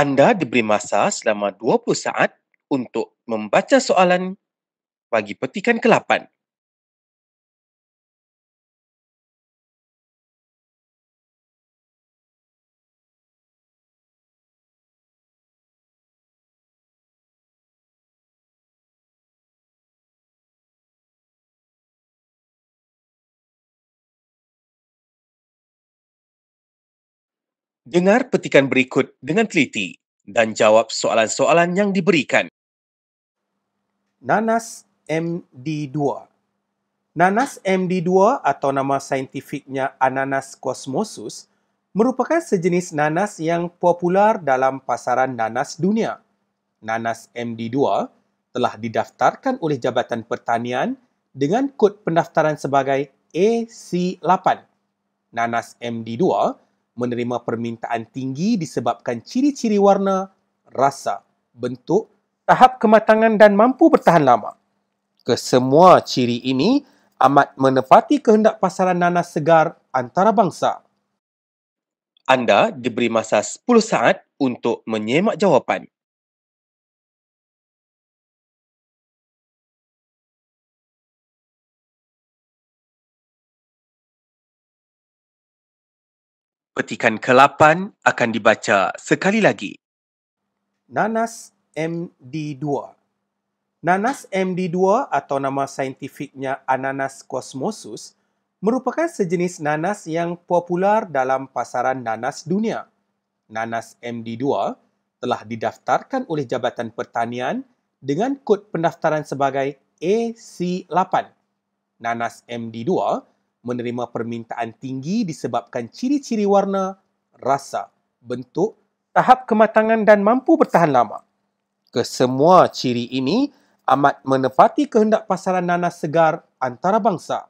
Anda diberi masa selama 20 saat untuk membaca soalan bagi petikan ke-8. Dengar petikan berikut dengan teliti dan jawab soalan-soalan yang diberikan. Nanas MD2 Nanas MD2 atau nama saintifiknya Ananas Cosmosus merupakan sejenis nanas yang popular dalam pasaran nanas dunia. Nanas MD2 telah didaftarkan oleh Jabatan Pertanian dengan kod pendaftaran sebagai AC8. Nanas MD2 menerima permintaan tinggi disebabkan ciri-ciri warna, rasa, bentuk, tahap kematangan dan mampu bertahan lama. Kesemua ciri ini amat menepati kehendak pasaran nanas segar antarabangsa. Anda diberi masa 10 saat untuk menyemak jawapan. petikan ke-8 akan dibaca sekali lagi. Nanas MD2 Nanas MD2 atau nama saintifiknya Ananas cosmosus merupakan sejenis nanas yang popular dalam pasaran nanas dunia. Nanas MD2 telah didaftarkan oleh Jabatan Pertanian dengan kod pendaftaran sebagai AC8. Nanas MD2 menerima permintaan tinggi disebabkan ciri-ciri warna, rasa, bentuk, tahap kematangan dan mampu bertahan lama. Kesemua ciri ini amat menepati kehendak pasaran nanas segar antarabangsa.